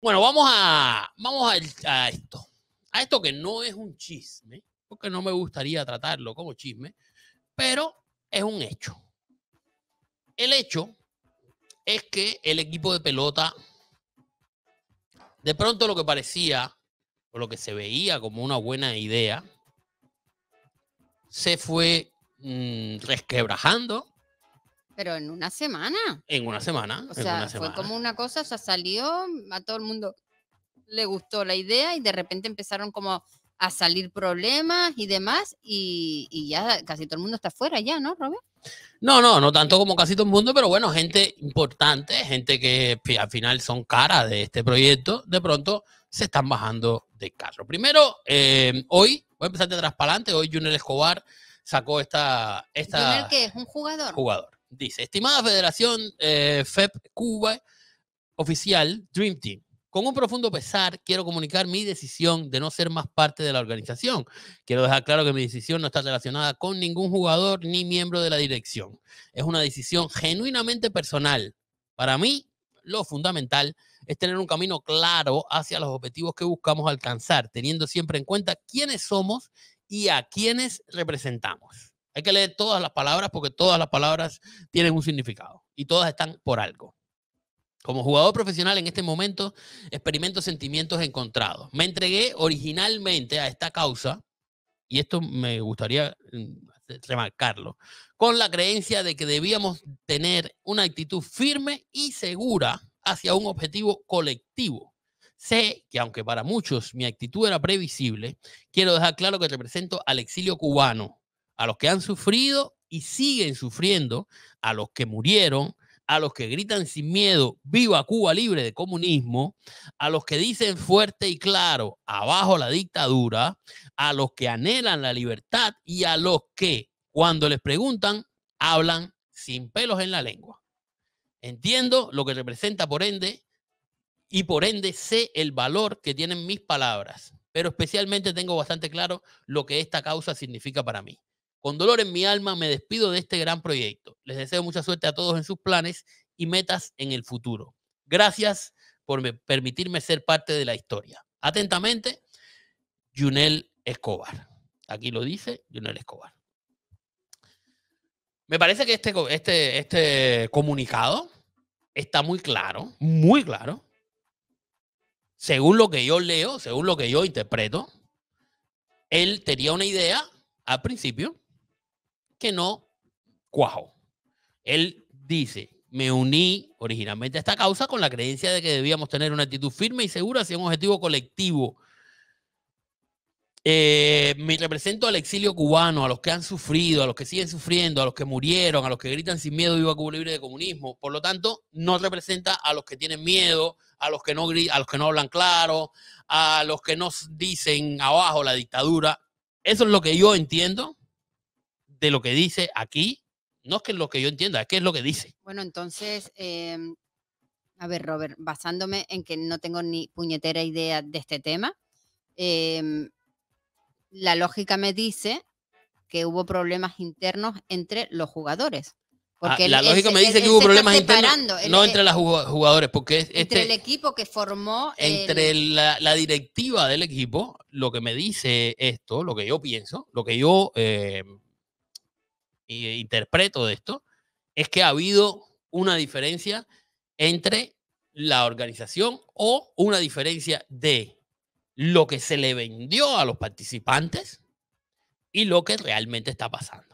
Bueno, vamos a, vamos a, esto. A esto que no es un chisme, porque no me gustaría tratarlo como chisme, pero es un hecho. El hecho es que el equipo de pelota, de pronto lo que parecía, o lo que se veía como una buena idea, se fue mm, resquebrajando, pero en una semana. En una semana. O sea, fue como una cosa, o sea, salió, mm, a todo el mundo le gustó la idea y de repente empezaron como a salir problemas y demás y, ya casi todo el mundo está fuera ya, ¿no, Robert? No, no, no tanto como casi todo el mundo, pero bueno, gente importante, gente que al final son cara de este proyecto, de pronto se están bajando de carro. Primero, eh, hoy, voy a empezar de atrás hoy Junel Escobar sacó esta... esta qué? que es un jugador. Jugador. Dice, estimada Federación eh, FEP Cuba oficial Dream Team, con un profundo pesar quiero comunicar mi decisión de no ser más parte de la organización. Quiero dejar claro que mi decisión no está relacionada con ningún jugador ni miembro de la dirección. Es una decisión genuinamente personal. Para mí, lo fundamental es tener un camino claro hacia los objetivos que buscamos alcanzar, teniendo siempre en cuenta quiénes somos y a quiénes representamos. Hay que leer todas las palabras porque todas las palabras tienen un significado y todas están por algo. Como jugador profesional en este momento experimento sentimientos encontrados. Me entregué originalmente a esta causa, y esto me gustaría mm, remarcarlo, con la creencia de que debíamos tener una actitud firme y segura hacia un objetivo colectivo. Sé que aunque para muchos mi actitud era previsible, quiero dejar claro que represento al exilio cubano a los que han sufrido y siguen sufriendo, a los que murieron, a los que gritan sin miedo, viva Cuba libre de comunismo, a los que dicen fuerte y claro, abajo la dictadura, a los que anhelan la libertad y a los que cuando les preguntan, hablan sin pelos en la lengua. Entiendo lo que representa por ende y por ende sé el valor que tienen mis palabras, pero especialmente tengo bastante claro lo que esta causa significa para mí. Con dolor en mi alma me despido de este gran proyecto. Les deseo mucha suerte a todos en sus planes y metas en el futuro. Gracias por permitirme ser parte de la historia. Atentamente, Junel Escobar. Aquí lo dice Junel Escobar. Me parece que este, este, este comunicado está muy claro, muy claro. Según lo que yo leo, según lo que yo interpreto, él tenía una idea al principio que no cuajo. Él dice, me uní originalmente a esta causa con la creencia de que debíamos tener una actitud firme y segura hacia un objetivo colectivo. Eh, me represento al exilio cubano, a los que han sufrido, a los que siguen sufriendo, a los que murieron, a los que gritan sin miedo viva Cuba libre de comunismo. Por lo tanto, no representa a los que tienen miedo, a los que no, a los que no hablan claro, a los que nos dicen abajo la dictadura. Eso es lo que yo entiendo de lo que dice aquí, no es que es lo que yo entienda, es que es lo que dice. Bueno, entonces, em, a ver, Robert, basándome en que no tengo ni puñetera idea de este tema, em, la lógica me dice que hubo problemas internos entre los jugadores. Ah, porque la lógica me dice que hubo problemas internos, no entre eh, los jugadores, porque entre este el equipo que formó, entre la, directiva del equipo, lo que me dice esto, lo que yo pienso, lo que yo em, eh, interpreto de esto, es que ha habido una diferencia entre la organización o una diferencia de lo que se le vendió a los participantes y lo que realmente está pasando.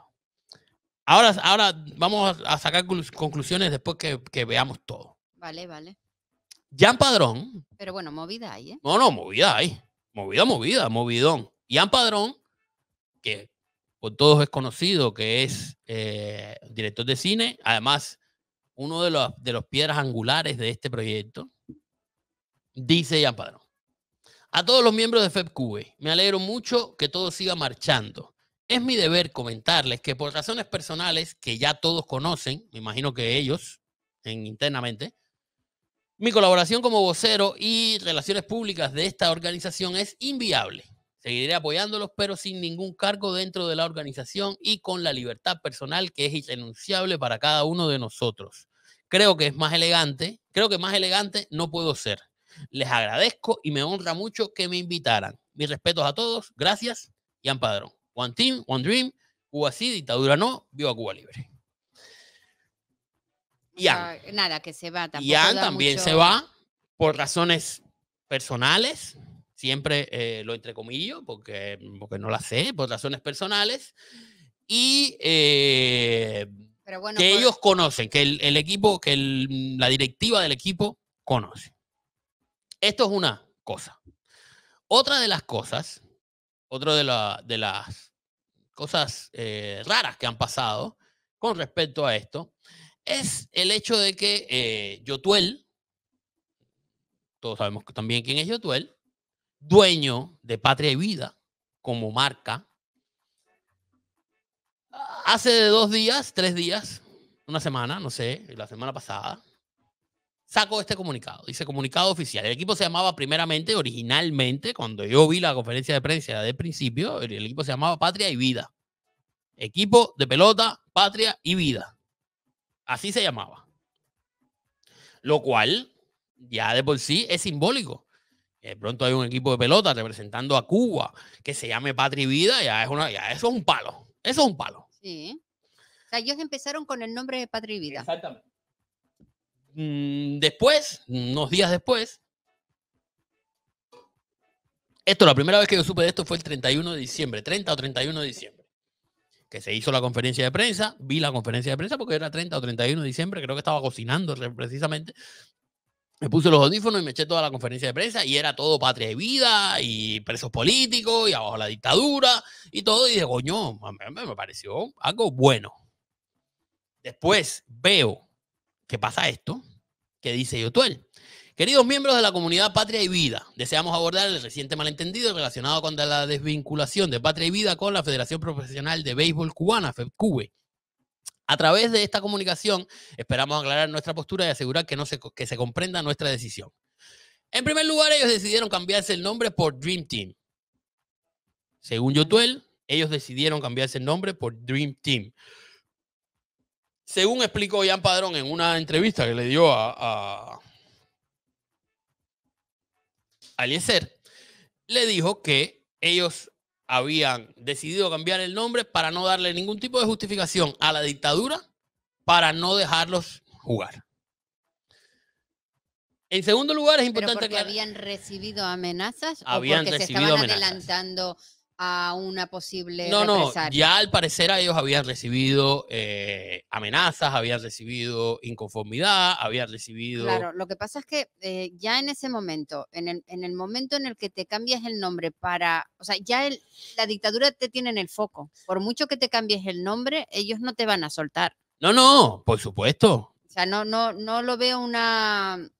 Ahora, ahora vamos a sacar conclusiones después que, veamos todo. Vale, vale. Jan Padrón. Pero bueno, movida ahí. ¿eh? No, no, movida ahí. Movida, movida, movidón. Jan Padrón, que con todos es conocido, que es eh, director de cine, además uno de los, de los piedras angulares de este proyecto, dice Jean A todos los miembros de FEPCUBE, me alegro mucho que todo siga marchando. Es mi deber comentarles que por razones personales que ya todos conocen, me imagino que ellos internamente, mi colaboración como vocero y relaciones públicas de esta organización es inviable. Seguiré apoyándolos, pero sin ningún cargo dentro de la organización y con la libertad personal que es irrenunciable para cada uno de nosotros. Creo que es más elegante, creo que más elegante no puedo ser. Les agradezco y me honra mucho que me invitaran. Mis respetos a todos, gracias Ian Padrón. One Team, One Dream, Cuba sí, dictadura no, vio a Cuba libre. Ian. Ah, nada, que se va. Ian también se va por razones personales, Siempre eh, lo entrecomillo porque, mm, porque no la sé, por razones personales. Y eh, que ellos conocen, que el, equipo, que mm, la directiva del equipo conoce. Esto es una cosa. Otra de las cosas, otra de, las cosas eh, raras que han pasado con respecto a esto, es el hecho de que eh, Yotuel, todos sabemos también quién es Yotuel, dueño de Patria y Vida como marca, hace dos días, tres días, una semana, no sé, la semana pasada, sacó este comunicado. Dice comunicado oficial. El equipo se llamaba primeramente, originalmente, cuando yo vi la conferencia de prensa de principio, el equipo se llamaba Patria y Vida. Equipo de pelota, Patria y Vida. Así se llamaba. Lo cual ya de por sí es simbólico de pronto hay un equipo de pelota representando a Cuba que se llame Patri Vida, ya es una, eso es un palo. Eso es un palo. Sí. O sea, ellos empezaron con el nombre de Patri Vida. Exactamente. Mm, después, unos días después, esto, la primera vez que yo supe de esto fue el 31 de diciembre, 30 o 31 de diciembre, que se hizo la conferencia de prensa, vi la conferencia de prensa porque era 30 o 31 de diciembre, creo que estaba cocinando precisamente, me puse los audífonos y me eché toda la conferencia de prensa y era todo patria y vida y presos políticos y abajo la dictadura y todo. Y dije, coño, me pareció algo bueno. Después veo que pasa esto, que dice Yotuel. Queridos miembros de la comunidad Patria y Vida, deseamos abordar el reciente malentendido relacionado con la desvinculación de Patria y Vida con la Federación Profesional de Béisbol Cubana, FEBCUBE a través de esta comunicación esperamos aclarar nuestra postura y asegurar que, no se, que se comprenda nuestra decisión. En primer lugar, ellos decidieron cambiarse el nombre por Dream Team. Según Yotuel, ellos decidieron cambiarse el nombre por Dream Team. Según explicó Ian Padrón en una entrevista que le dio a, a Aliezer, le dijo que ellos habían decidido cambiar el nombre para no darle ningún tipo de justificación a la dictadura para no dejarlos jugar. En segundo lugar, es importante que habían recibido amenazas habían o porque se estaban adelantando a una posible. No, no, ya al parecer ellos habían recibido eh, amenazas, habían recibido inconformidad, habían recibido. Claro, lo que pasa es que eh, ya en ese momento, en el, momento en el que te cambias el nombre para. O sea, ya la dictadura te tiene en el foco. Por mucho que te cambies el nombre, ellos no te van a soltar. No, no, por supuesto. O sea, no, no, no lo veo una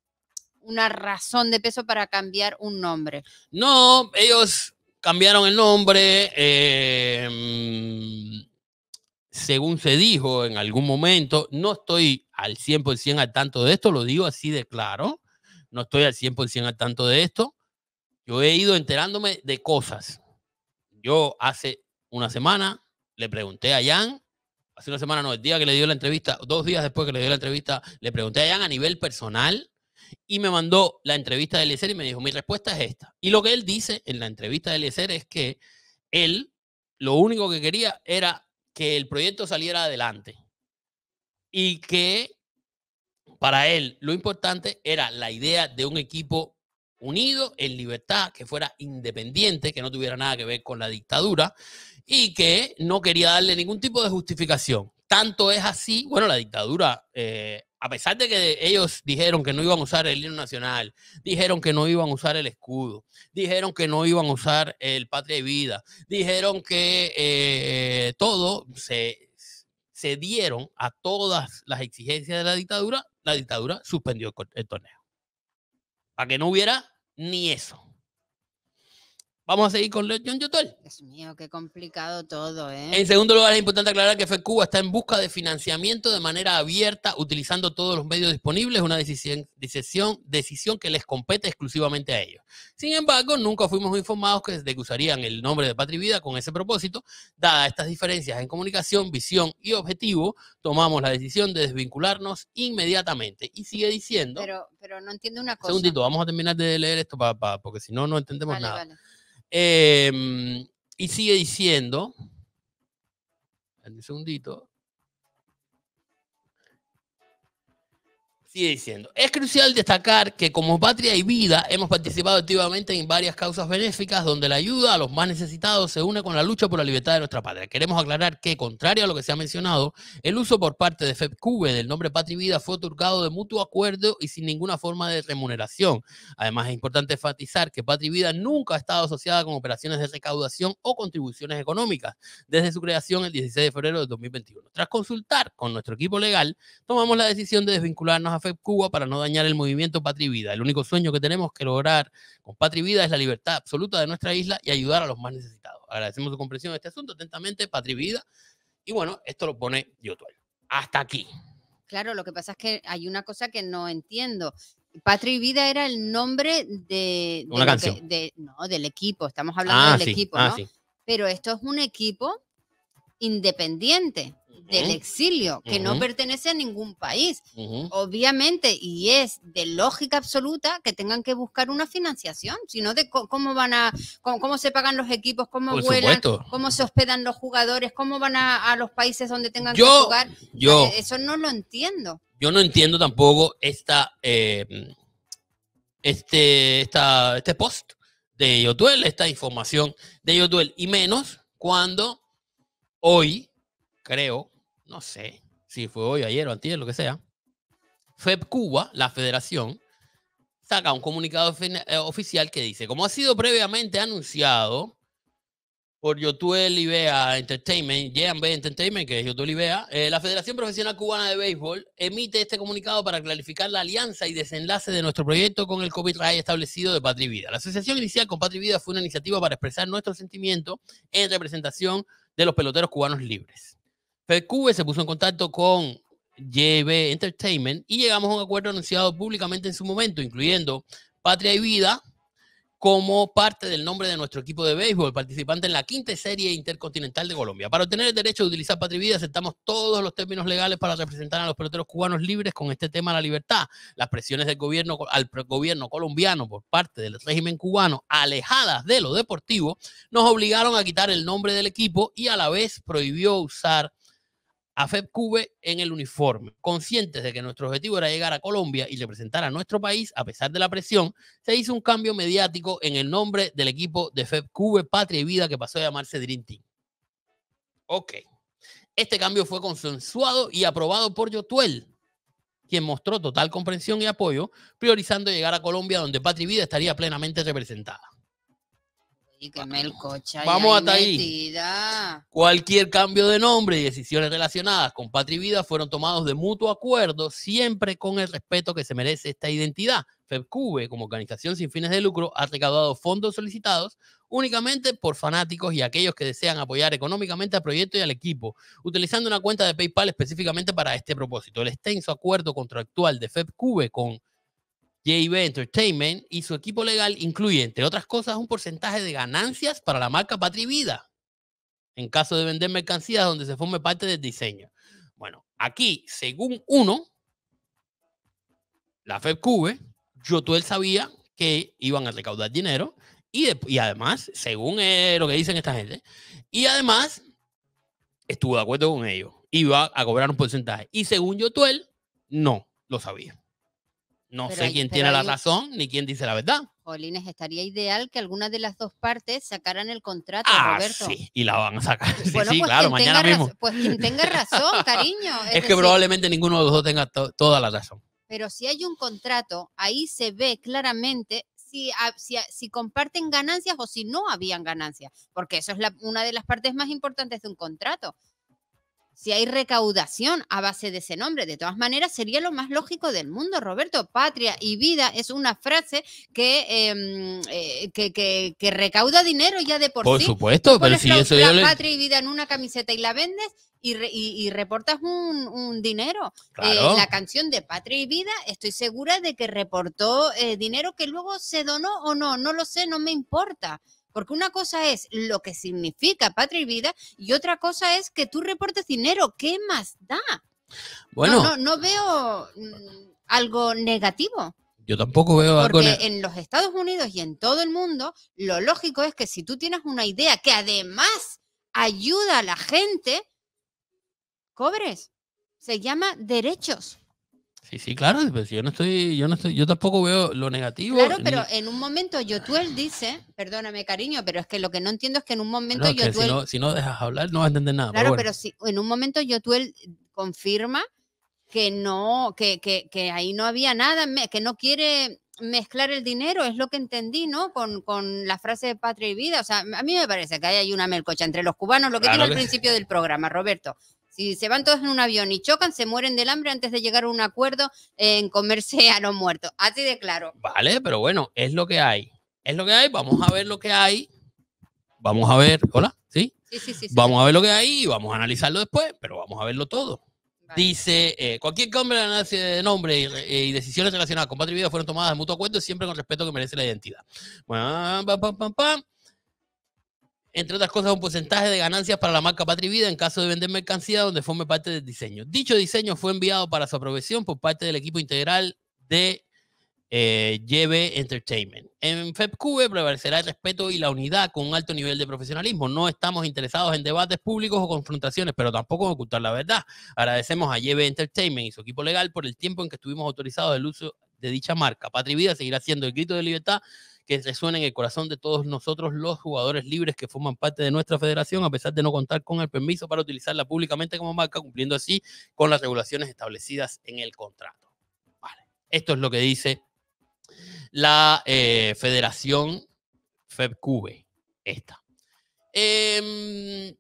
una razón de peso para cambiar un nombre. No, ellos cambiaron el nombre. Eh, mm, según se dijo en algún momento, no estoy al 100% al tanto de esto, lo digo así de claro, no estoy al 100% al tanto de esto. Yo he ido enterándome de cosas. Yo hace una semana le pregunté a Jan, hace una semana no, el día que le dio la entrevista, dos días después que le dio la entrevista, le pregunté a Jan a nivel personal y me mandó la entrevista de Eliezer y me dijo, mi respuesta es esta. Y lo que él dice en la entrevista de Eliezer es que él lo único que quería era que el proyecto saliera adelante y que para él lo importante era la idea de un equipo unido, en libertad, que fuera independiente, que no tuviera nada que ver con la dictadura y que no quería darle ningún tipo de justificación. Tanto es así, bueno, la dictadura eh, a pesar de que ellos dijeron que no iban a usar el himno nacional, dijeron que no iban a usar el escudo, dijeron que no iban a usar el patria de vida, dijeron que eh, todo se, se, dieron a todas las exigencias de la dictadura, la dictadura suspendió el torneo. Para que no hubiera ni eso. Vamos a seguir con John Yotol. Dios mío, qué complicado todo, ¿eh? En segundo lugar, es importante aclarar que FECUBA está en busca de financiamiento de manera abierta, utilizando todos los medios disponibles, una decisión, decisión, decisión que les compete exclusivamente a ellos. Sin embargo, nunca fuimos informados que de que usarían el nombre de Patri Vida con ese propósito. Dadas estas diferencias en comunicación, visión y objetivo, tomamos la decisión de desvincularnos inmediatamente. Y sigue diciendo... Pero, pero no entiendo una cosa. Segundito, vamos a terminar de leer esto papá, porque si no, no entendemos nada. Vale. Em, y sigue diciendo, un segundito, Sigue diciendo, es crucial destacar que como Patria y Vida hemos participado activamente en varias causas benéficas donde la ayuda a los más necesitados se une con la lucha por la libertad de nuestra patria. Queremos aclarar que, contrario a lo que se ha mencionado, el uso por parte de FEPCUBE del nombre Patria y Vida fue otorgado de mutuo acuerdo y sin ninguna forma de remuneración. Además, es importante enfatizar que Patria y Vida nunca ha estado asociada con operaciones de recaudación o contribuciones económicas desde su creación el 16 de febrero de 2021. Tras consultar con nuestro equipo legal, tomamos la decisión de desvincularnos a Cuba para no dañar el movimiento Patria Vida. El único sueño que tenemos que lograr con Patria Vida es la libertad absoluta de nuestra isla y ayudar a los más necesitados. Agradecemos su comprensión de este asunto. Atentamente, Patria y Vida. Y bueno, esto lo pone Yotuel. Hasta aquí. Claro, lo que pasa es que hay una cosa que no entiendo. Patria Vida era el nombre de, no, del equipo. Estamos hablando ah, del equipo, ah, ¿no? Pero esto es un equipo independiente del exilio, que no pertenece a ningún país, obviamente, y es de lógica absoluta que tengan que buscar una financiación, sino de cómo van a, cómo, se pagan los equipos, cómo vuelan, cómo se hospedan los jugadores, cómo van a, los países donde tengan que jugar. Yo, Eso no lo entiendo. Yo no entiendo tampoco esta, eh, este, esta, este post de Yotuel, esta información de Yotuel, y menos cuando hoy, creo, no sé si fue hoy, ayer o antes, lo que sea, FEP Cuba, la federación, saca un comunicado eh, oficial que dice, como ha sido previamente anunciado por Yotuel Ibea Entertainment, JMB Entertainment, que es Yotuel Ibea, eh, la Federación Profesional Cubana de Béisbol emite este comunicado para clarificar la alianza y desenlace de nuestro proyecto con el COVID establecido de Patri Vida. La asociación inicial con Patri Vida fue una iniciativa para expresar nuestro sentimiento en representación de los peloteros cubanos libres. FedCube se puso en contacto con JB Entertainment y llegamos a un acuerdo anunciado públicamente en su momento, incluyendo Patria y Vida, como parte del nombre de nuestro equipo de béisbol, participante en la quinta serie intercontinental de Colombia. Para obtener el derecho de utilizar Patrivida, aceptamos todos los términos legales para representar a los peloteros cubanos libres con este tema de la libertad. Las presiones del gobierno al gobierno colombiano por parte del régimen cubano, alejadas de lo deportivo, nos obligaron a quitar el nombre del equipo y a la vez prohibió usar a FEPCube en el uniforme. Conscientes de que nuestro objetivo era llegar a Colombia y representar a nuestro país, a pesar de la presión, se hizo un cambio mediático en el nombre del equipo de FEPCube Patria y Vida que pasó a llamarse Dream Team. Ok. Este cambio fue consensuado y aprobado por Yotuel, quien mostró total comprensión y apoyo, priorizando llegar a Colombia donde Patria y Vida estaría plenamente representada. Y coche Vamos hasta Cualquier cambio de nombre y decisiones relacionadas con Patri Vida fueron tomados de mutuo acuerdo, siempre con el respeto que se merece esta identidad. FEBCUBE, como organización sin fines de lucro, ha recaudado fondos solicitados únicamente por fanáticos y aquellos que desean apoyar económicamente al proyecto y al equipo, utilizando una cuenta de PayPal específicamente para este propósito. El extenso acuerdo contractual de FEBCUBE con JB Entertainment y su equipo legal incluye, entre otras cosas, un porcentaje de ganancias para la marca Patri Vida en caso de vender mercancías donde se forme parte del diseño. Bueno, aquí, según uno, la FEPCube, él sabía que iban a recaudar dinero y, y además, según eh, lo que dicen esta gente, y además estuvo de acuerdo con ellos, iba a cobrar un porcentaje. Y según él no lo sabía. No sé quién tiene la razón ni quién dice la verdad. Jolines, estaría ideal que alguna de las dos partes sacaran el contrato, ah, Sí, y la van a sacar. Sí, pues claro, mañana mismo. Pues quien tenga razón, cariño. Es, que probablemente ninguno de los dos tenga toda la razón. Pero si hay un contrato, ahí se ve claramente si, si, comparten ganancias o si no habían ganancias, porque eso es una de las partes más importantes de un contrato si hay recaudación a base de ese nombre. De todas maneras, sería lo más lógico del mundo, Roberto. Patria y vida es una frase que, em, eh, que, recauda dinero ya de por, sí. Por supuesto, pero si eso la, patria y vida en una camiseta y la vendes, y, reportas un, dinero. Eh, la canción de Patria y Vida, estoy segura de que reportó eh, dinero que luego se donó o no, no lo sé, no me importa. Porque una cosa es lo que significa patria y vida y otra cosa es que tú reportes dinero. ¿Qué más da? Bueno. No, veo mm, algo negativo. Yo tampoco veo algo Porque en los Estados Unidos y en todo el mundo, lo lógico es que si tú tienes una idea que además ayuda a la gente, cobres. Se llama derechos. Sí, claro, pues yo no estoy, yo no estoy, yo tampoco veo lo negativo. Claro, pero en un momento Yotuel dice, perdóname cariño, pero es que lo que no entiendo es que en un momento Si no, dejas hablar no vas a entender nada. Claro, pero, si en un momento Yotuel confirma que no, que, que, ahí no había nada, que no quiere mezclar el dinero, es lo que entendí, ¿no? Con, la frase de patria y vida. O sea, a mí me parece que hay, hay una melcocha entre los cubanos, lo que tiene al principio del programa, Roberto. Si se van todos en un avión y chocan, se mueren del hambre antes de llegar a un acuerdo en comerse a los muertos. Así de claro. Vale, pero bueno, es lo que hay. Es lo que hay. Vamos a ver lo que hay. Vamos a ver. Hola, ¿sí? Sí, sí, sí. Vamos a ver lo que hay y vamos a analizarlo después, pero vamos a verlo todo. Dice, eh, cualquier cambio de nombre y, decisiones relacionadas con patria vida fueron tomadas de mutuo acuerdo y siempre con respeto que merece la identidad. Bueno, Pam, pam, pam, pam entre otras cosas, un porcentaje de ganancias para la marca Patrivida en caso de vender mercancía donde forme parte del diseño. Dicho diseño fue enviado para su aprobación por parte del equipo integral de eh, Entertainment. En FEPCube prevalecerá el respeto y la unidad con un alto nivel de profesionalismo. No estamos interesados en debates públicos o confrontaciones, pero tampoco ocultar la verdad. Agradecemos a Lleve Entertainment y su equipo legal por el tiempo en que estuvimos autorizados el uso de dicha marca. Patrivida seguirá siendo el grito de libertad que resuena en el corazón de todos nosotros los jugadores libres que forman parte de nuestra federación, a pesar de no contar con el permiso para utilizarla públicamente como marca, cumpliendo así con las regulaciones establecidas en el contrato. Esto es lo que dice la eh, Federación FEBCUBE, esta. Em,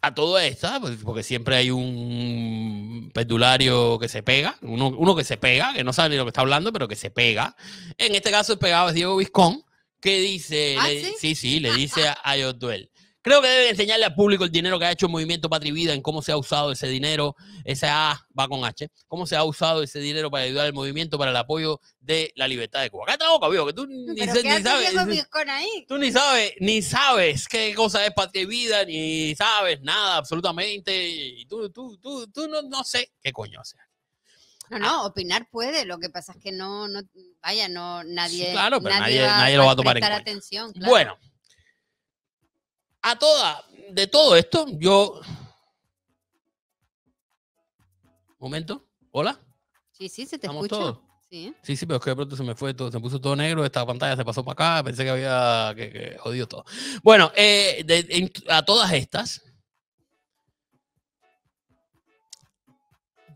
a todo esto, porque siempre hay un pendulario que se pega, uno, que se pega, que no sabe ni lo que está hablando, pero que se pega. En este caso, el pegado es Diego Vizcón, que dice, ah, ¿sí? sí, le dice a duel Creo que debe enseñarle al público el dinero que ha hecho el movimiento Patri Vida, en cómo se ha usado ese dinero, esa A va con H, cómo se ha usado ese dinero para ayudar al movimiento, para el apoyo de la libertad de Cuba. Acá está boca, viejo, que tú ni, sabes. Tú ni sabes, ni sabes qué cosa es Patri Vida, ni sabes nada absolutamente. Y tú, tú, tú, tú no, no sé qué coño haces. No, no, opinar puede, lo que pasa es que no, no vaya, no, nadie, claro, pero nadie, nadie, va, lo va a tomar en cuenta. Atención, claro. Bueno, a toda, de todo esto, yo. Momento, hola. Sí, sí, se te escucha. ¿eh? Sí. sí, pero es que de pronto se me fue todo, se puso todo negro, esta pantalla se pasó para acá, pensé que había que, jodido todo. Bueno, eh, a todas estas,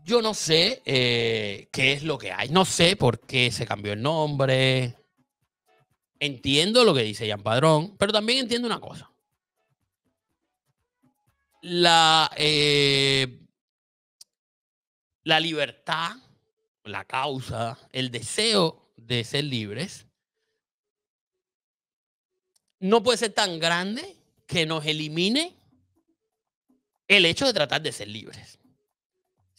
yo no sé eh, qué es lo que hay, no sé por qué se cambió el nombre. Entiendo lo que dice Jean Padrón, pero también entiendo una cosa la, eh, la libertad, la causa, el deseo de ser libres, no puede ser tan grande que nos elimine el hecho de tratar de ser libres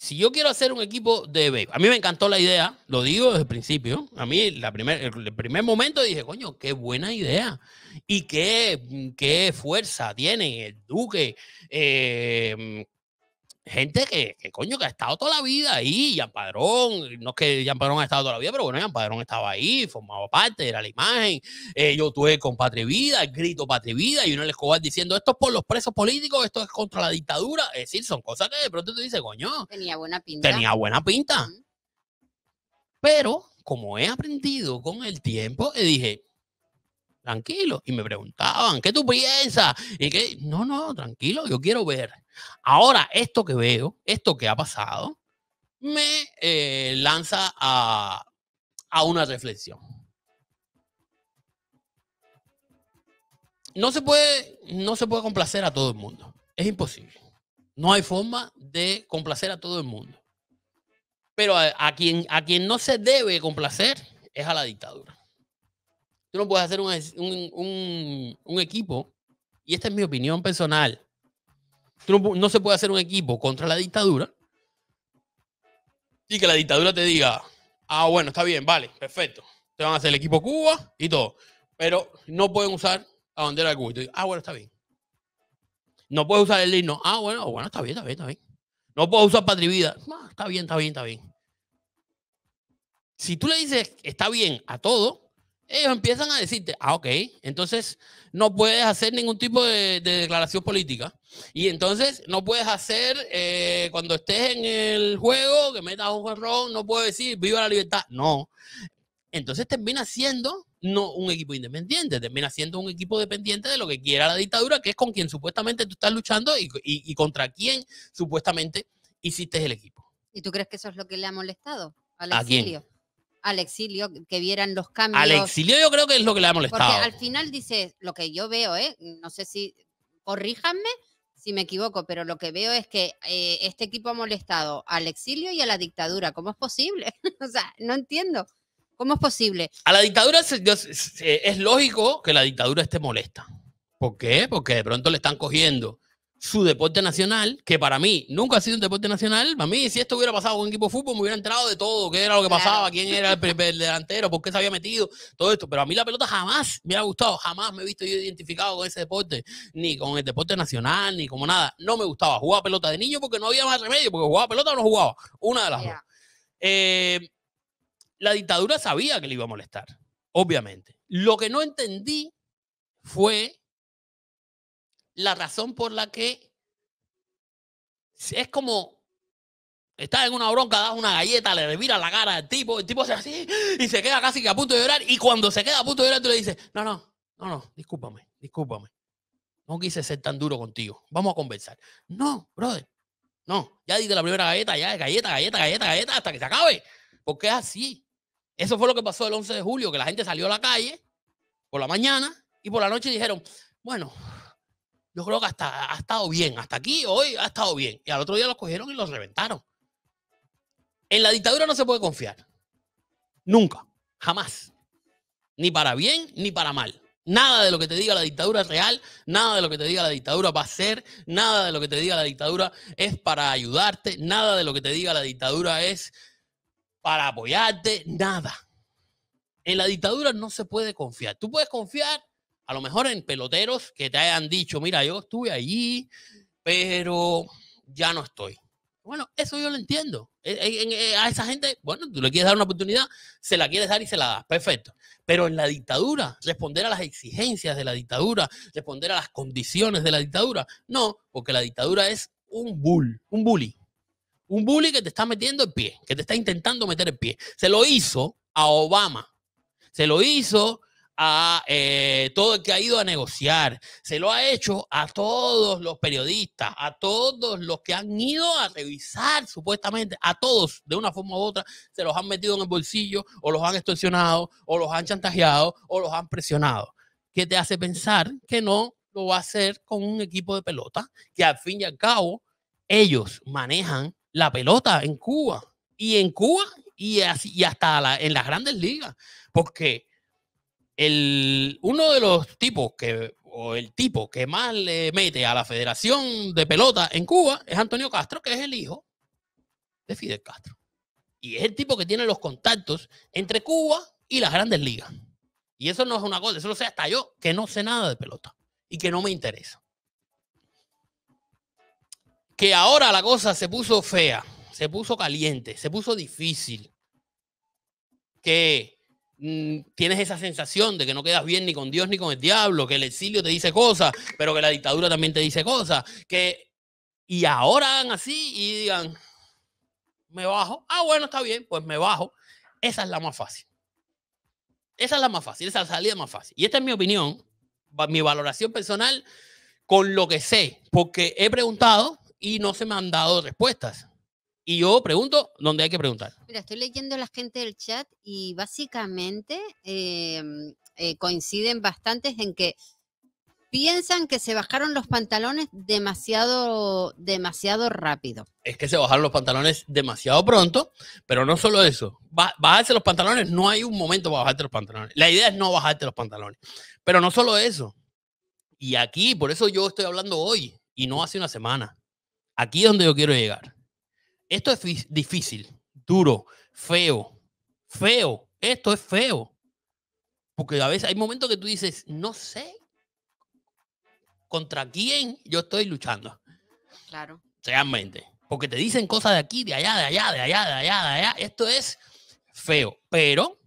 si yo quiero hacer un equipo de béisbol, a mí me encantó la idea, lo digo desde el principio. A mí, la primer, el primer momento dije, coño, qué buena idea y qué, qué fuerza tiene el Duque. Eh, gente que, coño, que ha estado toda la vida ahí, Jean Padrón, no es que Jean Padrón ha estado toda la vida, pero bueno, Jean Padrón estaba ahí, formaba parte, era la imagen, eh, yo tuve con Patria Vida, grito Patria Vida, y uno le escoba diciendo, esto es por los presos políticos, esto es contra la dictadura, es decir, son cosas que de pronto te dices, coño. Tenía buena pinta. Tenía buena pinta. Pero, como he aprendido con el tiempo, eh, dije, tranquilo. Y me preguntaban, ¿qué tú piensas? Y que, no, no, tranquilo, yo quiero ver. Ahora, esto que veo, esto que ha pasado, me eh, lanza a, una reflexión. No se, puede, no se puede complacer a todo el mundo. Es imposible. No hay forma de complacer a todo el mundo. Pero a quien, a quien no se debe complacer es a la dictadura. Tú no puedes hacer un, equipo, y esta es mi opinión personal. Tú no, se puede hacer un equipo contra la dictadura y que la dictadura te diga, ah, bueno, está bien, vale, perfecto. Te van a hacer el equipo Cuba y todo. Pero no pueden usar la bandera de Cuba. ah, bueno, está bien. No puedes usar el himno. Ah, bueno, bueno, está bien, está bien, está bien. No puedo usar patrivida. Ah, está bien, está bien, está bien. Si tú le dices está bien a todo, ellos empiezan a decirte, ah, ok, entonces no puedes hacer ningún tipo de, declaración política. Y entonces no puedes hacer, eh, cuando estés en el juego, que metas un jarrón, no puedes decir, viva la libertad. No. Entonces termina siendo no un equipo independiente, termina siendo un equipo dependiente de lo que quiera la dictadura, que es con quien supuestamente tú estás luchando y, contra quien supuestamente hiciste el equipo. ¿Y tú crees que eso es lo que le ha molestado al exilio? ¿A al exilio, que vieran los cambios. Al exilio yo creo que es lo que le ha molestado. Porque al final dice, lo que yo veo, ¿eh? no sé si, corríjanme si me equivoco, pero lo que veo es que eh, este equipo ha molestado al exilio y a la dictadura. ¿Cómo es posible? o sea, no entiendo. ¿Cómo es posible? A la dictadura es lógico que la dictadura esté molesta. ¿Por qué? Porque de pronto le están cogiendo su deporte nacional, que para mí nunca ha sido un deporte nacional. Para mí, si esto hubiera pasado con un equipo de fútbol, me hubiera entrado de todo, qué era lo que pasaba, quién era el, delantero, por qué se había metido, todo esto. Pero a mí la pelota jamás me ha gustado, jamás me he visto yo identificado con ese deporte, ni con el deporte nacional, ni como nada. No me gustaba. Jugaba pelota de niño porque no había más remedio, porque jugaba pelota o no jugaba. Una de las dos. Eh, la dictadura sabía que le iba a molestar, obviamente. Lo que no entendí fue la razón por la que es como estás en una bronca, das una galleta, le revira la cara al tipo, el tipo se así y se queda casi que a punto de llorar. Y cuando se queda a punto de llorar, tú le dices, no, no, no, no, discúlpame, discúlpame. No quise ser tan duro contigo. Vamos a conversar. No, brother. No, ya diste la primera galleta, ya galleta, galleta, galleta, galleta, hasta que se acabe. Porque es así. Eso fue lo que pasó el 11 de julio, que la gente salió a la calle por la mañana y por la noche dijeron, bueno, yo creo que hasta ha estado bien. Hasta aquí, hoy ha estado bien. Y al otro día los cogieron y los reventaron. En la dictadura no se puede confiar. Nunca. Jamás. Ni para bien ni para mal. Nada de lo que te diga la dictadura es real, nada de lo que te diga la dictadura va a ser, nada de lo que te diga la dictadura es para ayudarte, nada de lo que te diga la dictadura es para apoyarte, nada. En la dictadura no se puede confiar. Tú puedes confiar a lo mejor en peloteros que te hayan dicho, mira, yo estuve allí, pero ya no estoy. Bueno, eso yo lo entiendo. E, e, e, a esa gente, bueno, tú le quieres dar una oportunidad, se la quieres dar y se la das, perfecto. Pero en la dictadura, responder a las exigencias de la dictadura, responder a las condiciones de la dictadura, no, porque la dictadura es un bull, un bully. Un bully que te está metiendo el pie, que te está intentando meter el pie. Se lo hizo a Obama, se lo hizo a eh, todo el que ha ido a negociar, se lo ha hecho a todos los periodistas, a todos los que han ido a revisar supuestamente, a todos de una forma u otra, se los han metido en el bolsillo o los han extorsionado o los han chantajeado o los han presionado. ¿Qué te hace pensar que no lo va a hacer con un equipo de pelota que al fin y al cabo ellos manejan la pelota en Cuba y en Cuba y, así, hasta en las grandes ligas? Porque el, uno de los tipos que, o el tipo que más le mete a la Federación de Pelota en Cuba es Antonio Castro, que es el hijo de Fidel Castro. Y es el tipo que tiene los contactos entre Cuba y las grandes ligas. Y eso no es una cosa, eso lo sé hasta yo, que no sé nada de pelota y que no me interesa. Que ahora la cosa se puso fea, se puso caliente, se puso difícil. Que Mm, tienes esa sensación de que no quedas bien ni con Dios ni con el diablo, que el exilio te dice cosas, pero que la dictadura también te dice cosas, que y ahora hagan así y digan, me bajo, ah bueno, está bien, pues me bajo. Esa es la más fácil. Esa es la más fácil, esa es la salida más fácil. Y esta es mi opinión, mi valoración personal con lo que sé, porque he preguntado y no se me han dado respuestas y yo pregunto donde hay que preguntar. Mira, estoy leyendo a la gente del chat y básicamente em, eh, coinciden bastantes en que piensan que se bajaron los pantalones demasiado, demasiado rápido. Es que se bajaron los pantalones demasiado pronto, pero no solo eso. bajarse los pantalones, no hay un momento para bajarte los pantalones. La idea es no bajarte los pantalones. Pero no solo eso. Y aquí, por eso yo estoy hablando hoy y no hace una semana. Aquí es donde yo quiero llegar esto es difícil, duro, feo, feo. Esto es feo. Porque a veces hay momentos que tú dices, no sé contra quién yo estoy luchando. Claro. Realmente. Porque te dicen cosas de aquí, de allá, de allá, de allá, de allá, de allá. Esto es feo. Pero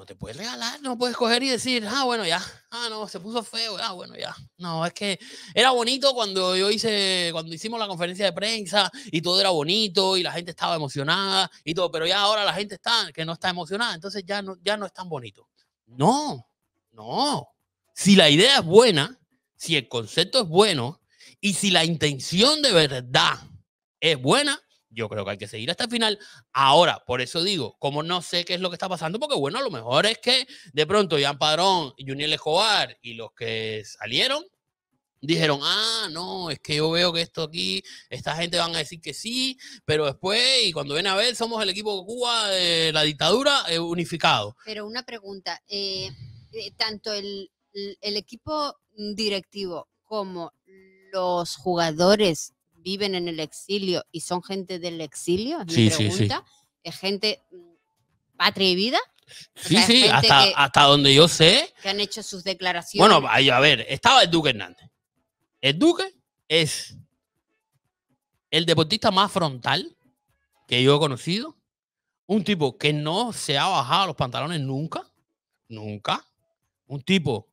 no te puedes regalar, no puedes coger y decir, ah, bueno, ya, ah, no, se puso feo, ah, bueno, ya. No, es que era bonito cuando yo hice, cuando hicimos la conferencia de prensa y todo era bonito y la gente estaba emocionada y todo, pero ya ahora la gente está, que no está emocionada, entonces ya no, ya no es tan bonito. No, no. Si la idea es buena, si el concepto es bueno y si la intención de verdad es buena, yo creo que hay que seguir hasta el final. Ahora, por eso digo, como no sé qué es lo que está pasando, porque bueno, a lo mejor es que de pronto Ian Padrón, Juniel Escobar y los que salieron dijeron, ah, no, es que yo veo que esto aquí, esta gente van a decir que sí, pero después, y cuando ven a ver, somos el equipo de Cuba de la dictadura eh, unificado. Pero una pregunta, eh, eh, tanto el, el equipo directivo como los jugadores viven en el exilio y son gente del exilio, es pregunta. gente patria sí, sí, hasta, hasta, donde yo sé. Que han hecho sus declaraciones. Bueno, a ver, estaba el Duque Hernández. El Duque es el deportista más frontal que yo he conocido. Un tipo que no se ha bajado los pantalones nunca, nunca. Un tipo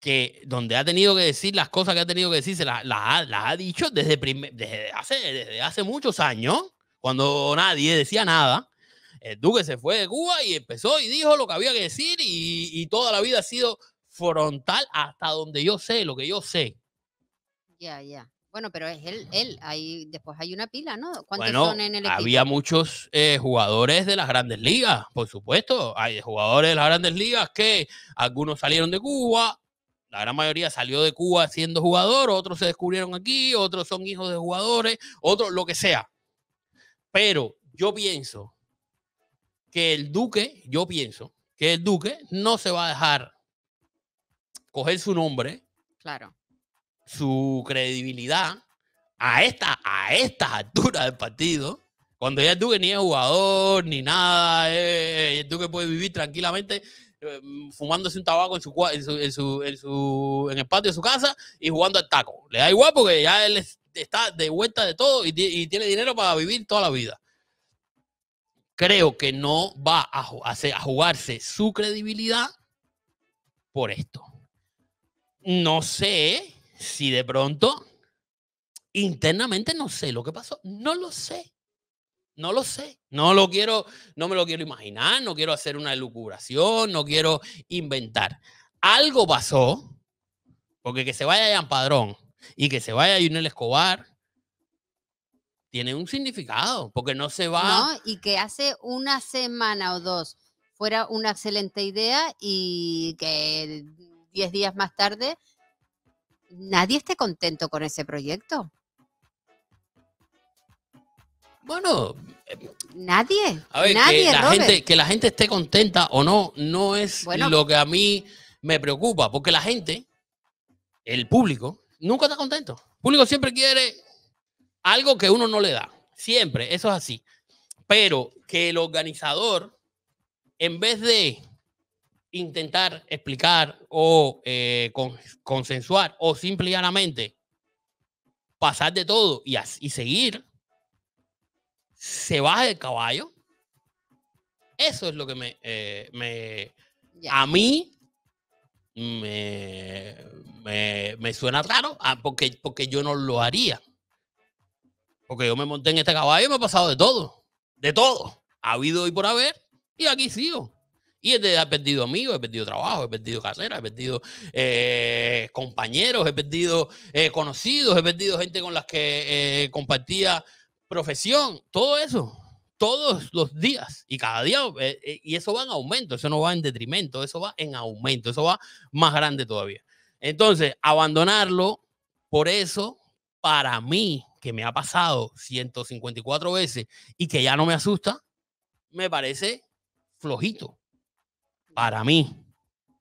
que donde ha tenido que decir las cosas que ha tenido que decir, se las, ha dicho desde, desde, hace, desde hace muchos años, cuando nadie decía nada. El Duque se fue de Cuba y empezó y dijo lo que había que decir y, y toda la vida ha sido frontal hasta donde yo sé, lo que yo sé. Ya, ya. Bueno, pero es él, él, ahí después hay una pila, ¿no? son en el equipo? Había muchos eh, jugadores de las grandes ligas, por supuesto. Hay jugadores de las grandes ligas que algunos salieron de Cuba, la gran mayoría salió de Cuba siendo jugador, otros se descubrieron aquí, otros son hijos de jugadores, otros lo que sea. Pero yo pienso que el Duque, yo pienso que el Duque no se va a dejar coger su nombre, claro. su credibilidad a esta, a estas alturas del partido. Cuando ya el Duque ni es jugador ni nada, eh, el Duque puede vivir tranquilamente Em, fumándose un tabaco en su, en, su, en, el patio de su casa y jugando al taco. Le da igual porque ya él está de vuelta de todo y, tiene dinero para vivir toda la vida. Creo que no va a, a jugarse su credibilidad por esto. No sé si de pronto internamente no sé lo que pasó, no lo sé. No lo sé, no lo quiero, no me lo quiero imaginar, no quiero hacer una elucubración, no quiero inventar. Algo pasó, porque que se vaya Jan Padrón y que se vaya a Junel Escobar tiene un significado, porque no se va. No, y que hace una semana o dos fuera una excelente idea y que diez días más tarde nadie esté contento con ese proyecto. Bueno, nadie. que, la gente, esté contenta o no, no es lo que a mí me preocupa, porque la gente, el público, nunca está contento. El público siempre quiere algo que uno no le da. Siempre, eso es así. Pero que el organizador, en vez de intentar explicar o eh, consensuar o simplemente pasar de todo y, y seguir, se baja el caballo. Eso es lo que me, eh, a mí me, suena raro ah, porque, porque yo no lo haría. Porque yo me monté en este caballo y me he pasado de todo. De todo. Ha habido y por haber y aquí sigo. Y he perdido amigos, he perdido trabajo, he perdido carrera, he perdido eh, compañeros, he perdido eh, conocidos, he perdido gente con las que compartía profesión, todo eso, todos los días y cada día, eh, eh, y eso va en aumento, eso no va en detrimento, eso va en aumento, eso va más grande todavía. Entonces, abandonarlo, por eso, para mí, que me ha pasado 154 veces y que ya no me asusta, me parece flojito para mí.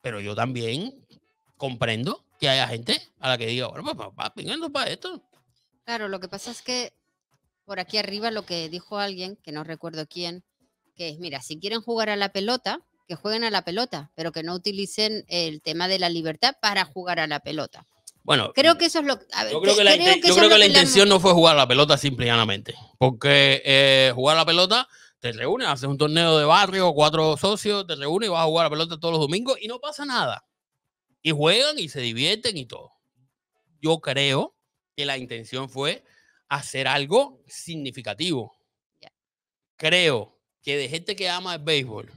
Pero yo también comprendo que haya gente a la que diga, bueno, papá, pues, para esto. Claro, lo que pasa es que por aquí arriba lo que dijo alguien, que no recuerdo quién, que es, mira, si quieren jugar a la pelota, que jueguen a la pelota, pero que no utilicen el tema de la libertad para jugar a la pelota. Bueno, creo que eso es lo yo creo que, la, yo creo que la intención no fue jugar a la pelota simple y llanamente, porque eh, jugar a la pelota te reúnes, haces un torneo de barrio, cuatro socios, te reúnes y vas a jugar a la pelota todos los domingos y no pasa nada. Y juegan y se divierten y todo. Yo creo que la intención fue hacer algo significativo. Creo que de gente que ama el béisbol,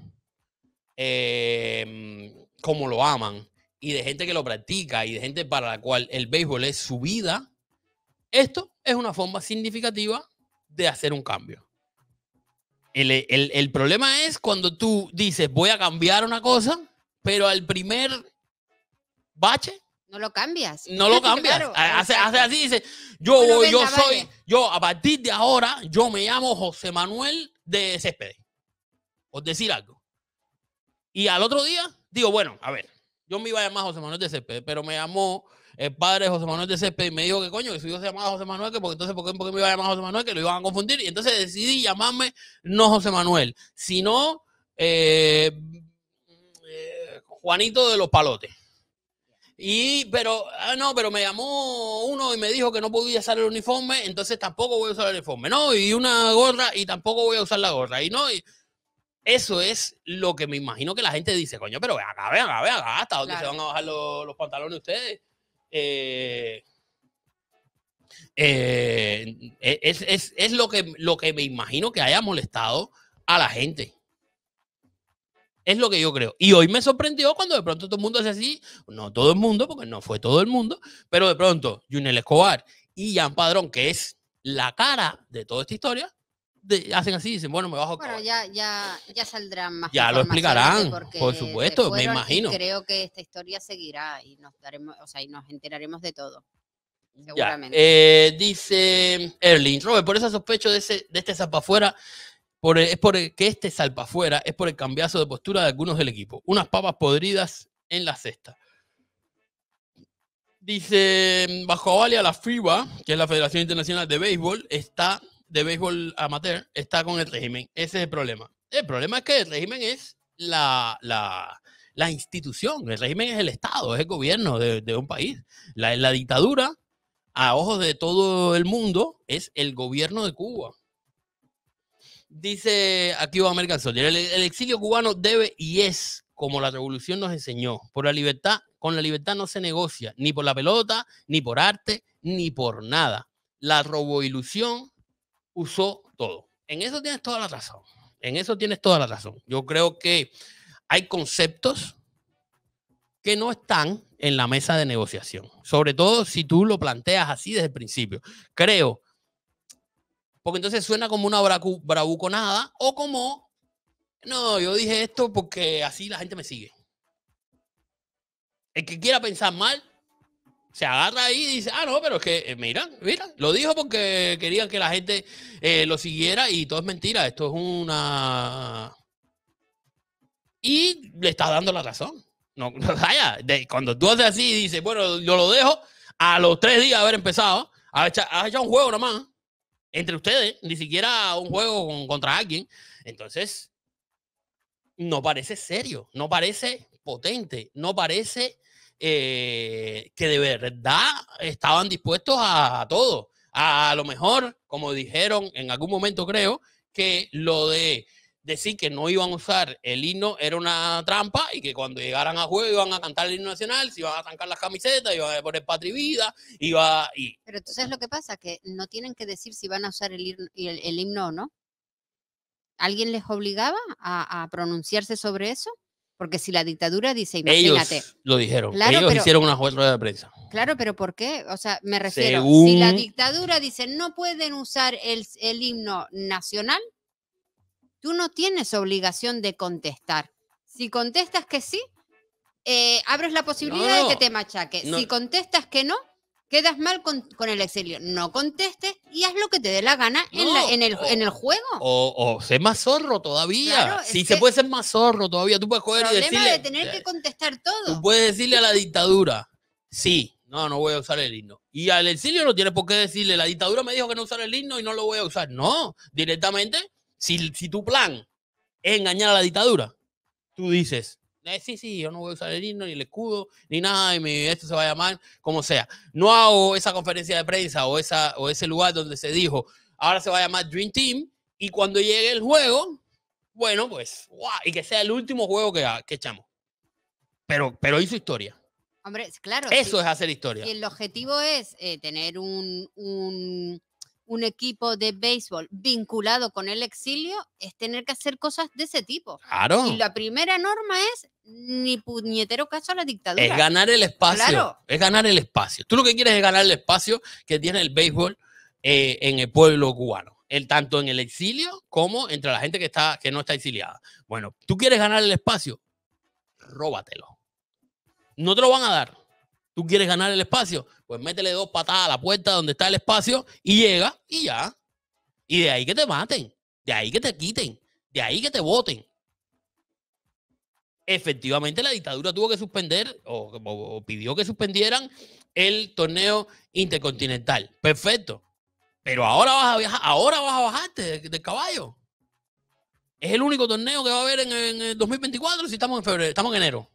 em, como lo aman, y de gente que lo practica, y de gente para la cual el béisbol es su vida, esto es una forma significativa de hacer un cambio. El, eh, el problema es cuando tú dices voy a cambiar una cosa, pero al primer bache no lo cambias. No lo cambias. Eh, hace, hace, así, dice, yo, voy, yo soy, yo a partir de ahora, yo me llamo José Manuel de Céspedes. Por decir algo. Y al otro día, digo, bueno, a ver, yo me iba a llamar José Manuel de Céspedes, pero me llamó el padre José Manuel de Céspedes y me dijo que coño, que si yo se llamaba José Manuel, que porque entonces, ¿por qué, me iba a llamar José Manuel? Que lo iban a confundir. Y entonces decidí llamarme no José Manuel, sino eh, eh Juanito de los Palotes. Y, pero, ah, no, pero me llamó uno y me dijo que no podía usar el uniforme, entonces tampoco voy a usar el uniforme, ¿no? Y una gorra y tampoco voy a usar la gorra. Y no, eso es lo que me imagino que la gente dice, coño, pero ven acá, ven acá, hasta dónde se van a bajar los, pantalones ustedes. Eh, eh, es, es, es, lo, que, lo que me imagino que haya molestado a la gente. Es lo que yo creo. Y hoy me sorprendió cuando de pronto todo el mundo hace así, no todo el mundo, porque no fue todo el mundo, pero de pronto Junel Escobar y Jan Padrón, que es la cara de toda esta historia, hacen así, dicen, bueno, me bajo. ya, ya, ya saldrán más. Ya lo explicarán, por supuesto, me imagino. Creo que esta historia seguirá y nos daremos, o sea, y nos enteraremos de todo. Seguramente. Eh, dice Erling, Robert, por eso sospecho de, ese, de este zapafuera es por el que este salpa afuera, es por el cambiazo de postura de algunos del equipo. Unas papas podridas en la cesta. Dice, bajo a la FIBA, que es la Federación Internacional de Béisbol, está, de béisbol amateur, está con el régimen. Ese es el problema. El problema es que el régimen es la, institución, el régimen es el Estado, es el gobierno de, un país. la, dictadura, a ojos de todo el mundo, es el gobierno de Cuba. Dice aquí va American el, exilio cubano debe y es como la revolución nos enseñó, por la libertad, con la libertad no se negocia, ni por la pelota, ni por arte, ni por nada. La roboilusión usó todo. En eso tienes toda la razón, en eso tienes toda la razón. Yo creo que hay conceptos que no están en la mesa de negociación, sobre todo si tú lo planteas así desde el principio. Creo porque entonces suena como una bravuconada o como, no, yo dije esto porque así la gente me sigue. El que quiera pensar mal, se agarra ahí y dice, ah, no, pero es que, eh, mira, mira, lo dijo porque querían que la gente eh, lo siguiera y todo es mentira, esto es una... Y le estás dando la razón. No, vaya, cuando tú haces así y dices, bueno, yo lo dejo, a los tres días de haber empezado, has echado un juego nomás entre ustedes, ni siquiera un juego contra alguien. Entonces, no parece serio, no parece potente, no parece eh, que de verdad estaban dispuestos a, todo. A lo mejor, como dijeron en algún momento, creo que lo de decir que no iban a usar el himno era una trampa y que cuando llegaran a juego iban a cantar el himno nacional, si iban a arrancar las camisetas, iban a poner patria iba y... Pero entonces lo que pasa que no tienen que decir si van a usar el, himno, el, himno o no. ¿Alguien les obligaba a, pronunciarse sobre eso? Porque si la dictadura dice, imagínate... Ellos lo dijeron, claro, ellos hicieron una jueza de prensa. Claro, pero ¿por qué? O sea, me refiero, si la dictadura dice no pueden usar el, el himno nacional, Tú no tienes obligación de contestar. Si contestas que sí, eh, abres la posibilidad de que te machaque. Si contestas que no, quedas mal con, el exilio. No contestes y haz lo que te dé la gana en, el, juego. O, o sé más zorro todavía. si se puede ser más zorro todavía, tú puedes joder y decirle... El problema de tener que eh, contestar todo. Tú puedes decirle a la dictadura, sí, no, no voy a usar el himno. Y al exilio no tienes por qué decirle, la dictadura me dijo que no usar el himno y no lo voy a usar. No, directamente si, tu plan es engañar a la dictadura, tú dices, eh, sí, sí, yo no voy a usar el himno, ni el escudo, ni nada, y esto se va a llamar como sea. No hago esa conferencia de prensa o, ese lugar donde se dijo, ahora se va a llamar Dream Team, y cuando llegue el juego, bueno, pues, y que sea el último juego que, ah, echamos. Pero, pero hizo historia. Hombre, claro. Eso es hacer historia. Y el objetivo es eh, tener un un equipo de béisbol vinculado con el exilio es tener que hacer cosas de ese tipo. Claro. Y la primera norma es ni puñetero caso a la dictadura. Es ganar el espacio. Es ganar el espacio. Tú lo que quieres es ganar el espacio que tiene el béisbol eh, en el pueblo cubano. El, tanto en el exilio como entre la gente que, está, que no está exiliada. Bueno, tú quieres ganar el espacio, róbatelo. No te lo van a dar. Tú quieres ganar el espacio, pues métele dos patadas a la puerta donde está el espacio y llega y ya. Y de ahí que te maten, de ahí que te quiten, de ahí que te voten. Efectivamente, la dictadura tuvo que suspender o, pidió que suspendieran el torneo intercontinental. Perfecto. Pero ahora vas a viajar, ahora vas a bajarte de caballo. Es el único torneo que va a haber en, en, 2024 si estamos en febrero, estamos en enero.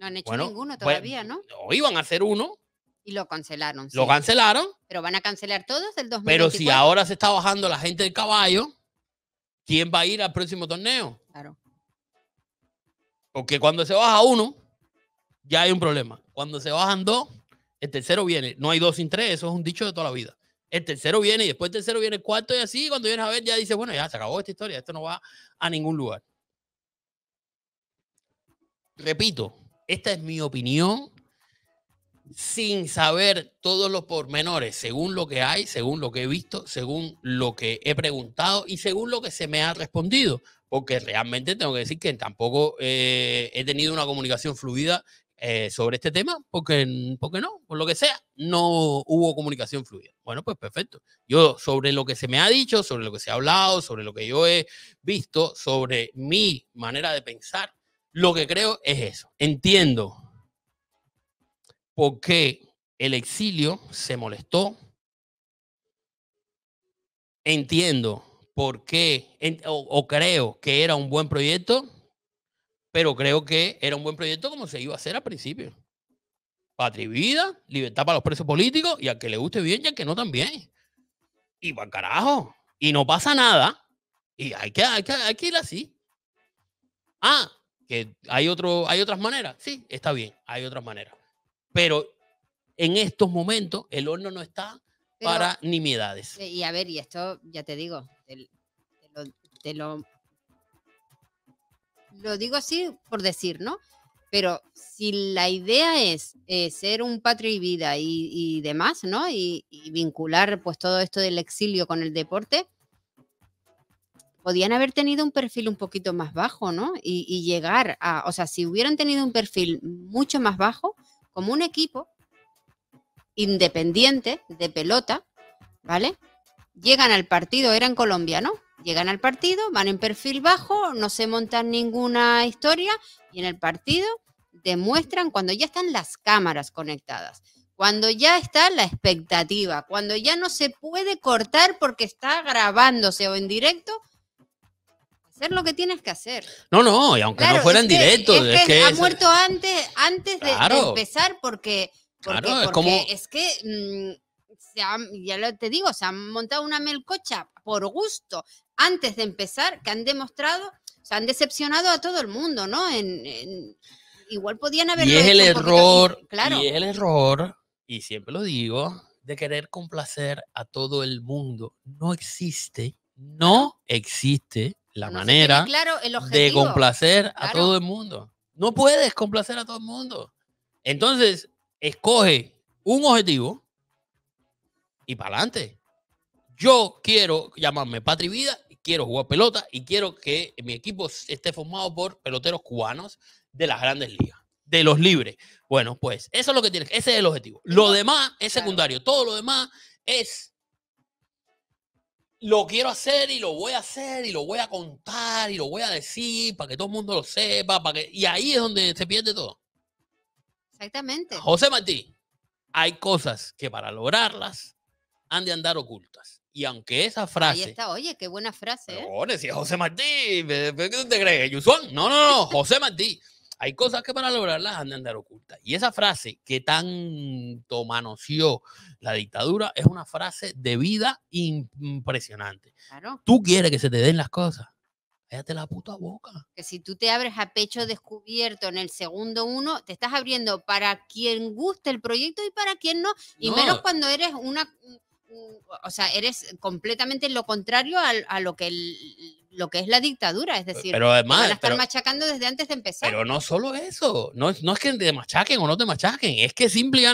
No han hecho ninguno todavía, ¿no? O iban a hacer uno. Y lo cancelaron. Lo cancelaron. Pero van a cancelar todos el dos Pero si ahora se está bajando la gente del caballo, ¿quién va a ir al próximo torneo? Claro. Porque cuando se baja uno, ya hay un problema. Cuando se bajan dos, el tercero viene. No hay dos sin tres, eso es un dicho de toda la vida. El tercero viene y después el tercero viene el cuarto y así. Cuando vienes a ver, ya dice bueno, ya se acabó esta historia, esto no va a ningún lugar. Repito, esta es mi opinión, sin saber todos los pormenores, según lo que hay, según lo que he visto, según lo que he preguntado y según lo que se me ha respondido, porque realmente tengo que decir que tampoco eh, he tenido una comunicación fluida eh, sobre este tema, porque, porque no, por lo que sea, no hubo comunicación fluida. Bueno, pues perfecto. Yo sobre lo que se me ha dicho, sobre lo que se ha hablado, sobre lo que yo he visto, sobre mi manera de pensar, lo que creo es eso. Entiendo por qué el exilio se molestó. Entiendo por qué, o, creo que era un buen proyecto, pero creo que era un buen proyecto como se iba a hacer al principio. Patria y vida, libertad para los presos políticos y al que le guste bien y al que no también. Y para carajo. Y no pasa nada. Y hay que, que, hay que ir así. Ah, que hay, otro, hay otras maneras. Sí, está bien, hay otras maneras. Pero en estos momentos el horno no está para nimiedades. Y a ver, y esto ya te digo, te, lo, te lo, digo así por decir, ¿no? Pero si la idea es ser un patria y vida y, y demás, ¿no? Y, y, vincular pues todo esto del exilio con el deporte, podían haber tenido un perfil un poquito más bajo, ¿no? Y, llegar a, o sea, si hubieran tenido un perfil mucho más bajo, como un equipo independiente de pelota, ¿vale? Llegan al partido, era Colombia, ¿no? llegan al partido, van en perfil bajo, no se montan ninguna historia y en el partido demuestran cuando ya están las cámaras conectadas, cuando ya está la expectativa, cuando ya no se puede cortar porque está grabándose o en directo lo que tienes que hacer. No, no, y aunque no fuera en directo. es, que, ha muerto antes, antes de, empezar porque, es, que, mm, ya te digo, se han montado una melcocha por gusto antes de empezar que han demostrado, se han decepcionado a todo el mundo, ¿no? En, igual podían haber el error, claro. Y es el error, y siempre lo digo, de querer complacer a todo el mundo. No existe, no existe la manera de complacer a todo el mundo. No puedes complacer a todo el mundo. Entonces, escoge un objetivo y para adelante. Yo quiero llamarme Patri Vida, quiero jugar pelota y quiero que mi equipo esté formado por peloteros cubanos de las grandes ligas, de los libres. Bueno, pues eso es lo que tienes, ese es el objetivo. Lo demás es secundario, todo lo demás es lo quiero hacer y lo voy a hacer y lo voy a contar y lo voy a decir para que todo el mundo lo sepa. Para que... Y ahí es donde se pierde todo. Exactamente. José Martí, hay cosas que para lograrlas han de andar ocultas. Y aunque esa frase. Ahí está, oye, qué buena frase. ¿eh? José Martí, ¿qué te crees? ¿Yusuan? No, no, no, José Martí. Hay cosas que para lograrlas han de andar ocultas. Y esa frase que tanto manoseó la dictadura es una frase de vida impresionante. Tú quieres que se te den las cosas. Cállate la puta boca. Que si tú te abres a pecho descubierto en el segundo uno, te estás abriendo para quien guste el proyecto y para quien no. Y menos cuando eres una o sea, eres completamente lo contrario a, lo que lo que es la dictadura, es decir, pero a estar machacando desde antes de empezar. Pero no solo eso, no, no es que te machaquen o no te machaquen, es que simple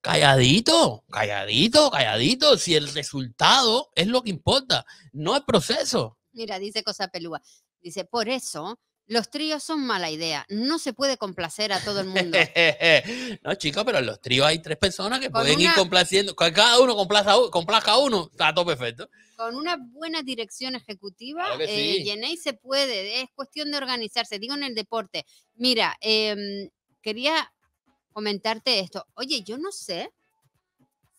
calladito, calladito, calladito, si el resultado es lo que importa, no el proceso. Mira, dice Cosa Pelúa, dice, por eso los tríos son mala idea. No se puede complacer a todo el mundo. no, chicos, pero en los tríos hay tres personas que pueden ir complaciendo. Cada uno complaza, a uno. Está todo perfecto. Con una buena dirección ejecutiva, eh, se puede. Es cuestión de organizarse. Digo en el deporte. Mira, em, quería comentarte esto. Oye, yo no sé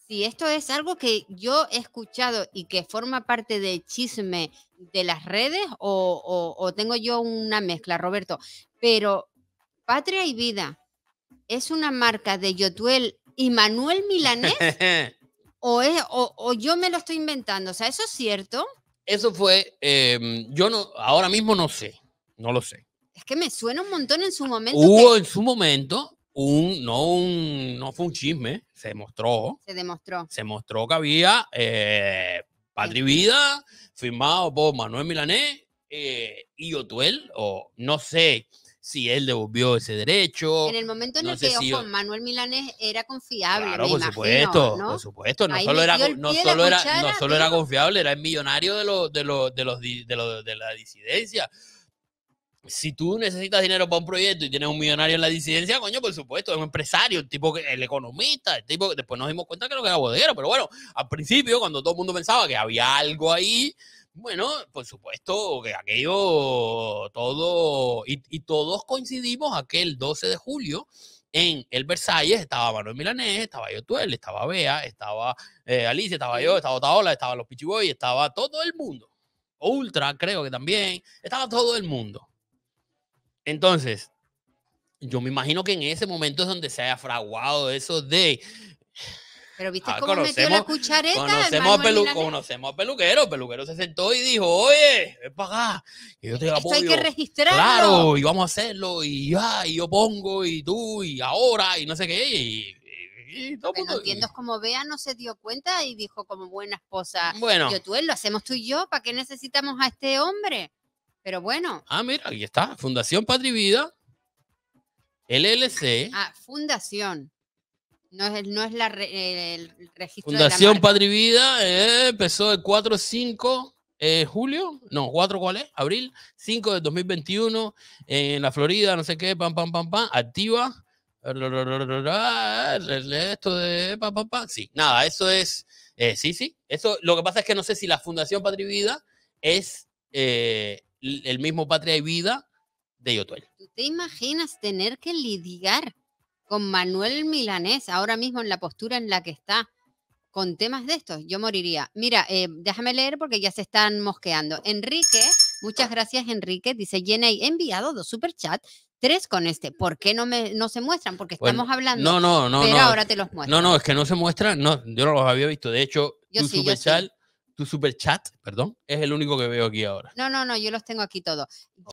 si esto es algo que yo he escuchado y que forma parte del chisme de las redes o, tengo yo una mezcla, Roberto, pero Patria y Vida es una marca de Yotuel y Manuel Milanés o, o, yo me lo estoy inventando, o sea, ¿eso es cierto? Eso fue, em, yo no, ahora mismo no sé, no lo sé. Es que me suena un montón en su momento. Hubo en su momento un, no un, no fue un chisme, se demostró. Se demostró. Se mostró que había eh, Vida firmado por Manuel Milanés eh, y Otuel, o no sé si él devolvió ese derecho. En el momento en el que Manuel Milanés era confiable. por, supuesto, ¿no? por supuesto, No solo, era, no era, no solo era confiable, era el millonario de, de, los de, los, de, de la disidencia si tú necesitas dinero para un proyecto y tienes un millonario en la disidencia, coño, por supuesto, es un empresario, el tipo, el economista, el tipo, después nos dimos cuenta que lo era bodeguero, pero bueno, al principio, cuando todo el mundo pensaba que había algo ahí, bueno, por supuesto que aquello, todo, y, todos coincidimos aquel 12 de julio en el Versalles estaba Manuel Milanés, estaba yo Tuel, estaba Bea, estaba eh, Alicia, estaba yo, estaba Otaola, estaba los Pichiboy, estaba todo el mundo. Ultra, creo que también, estaba todo el mundo. Entonces, yo me imagino que en ese momento es donde se haya fraguado eso de... Pero viste ah, cómo metió la cuchareta. Conocemos a, pelu, peluquero. Peluquero se sentó y dijo, oye, ven para acá. Y yo te Esto hay que registrarlo. Claro, y vamos a hacerlo. Y ya, ah, y yo pongo, y tú, y ahora, y no sé qué. Y, todo entiendo como Bea no se dio cuenta y dijo como buena esposa. Bueno. Yo tú él, lo hacemos tú y yo. ¿Para qué necesitamos a este hombre? Pero bueno. Ah, mira, aquí está. Fundación patrivida Vida. LLC. Ah, fundación. No es, no es la el registro Fundación de la Vida eh, empezó el 4-5 eh, julio, no, 4 cuál es, abril, 5 de 2021, en la Florida, no sé qué, pam, pam, pam, pam, activa. Esto de pam, pam, pam. Sí, nada, eso es, eh, sí, sí. Eso, lo que pasa es que no sé si la Fundación patrivida Vida es el mismo Patria y Vida de Yotuel. ¿Tú te imaginas tener que lidiar con Manuel Milanés ahora mismo en la postura en la que está? Con temas de estos, yo moriría. Mira, eh, déjame leer porque ya se están mosqueando. Enrique, muchas gracias, Enrique. Dice Jenny, he enviado dos superchats tres con este. ¿Por qué no, me, no se muestran? Porque pues, estamos hablando. No, no, no. Pero ahora te los muestro. No, no, es que no se muestran. No, yo no los había visto. De hecho, yo tu superchat tu super chat, perdón, es el único que veo aquí ahora. No, no, no, yo los tengo aquí todos.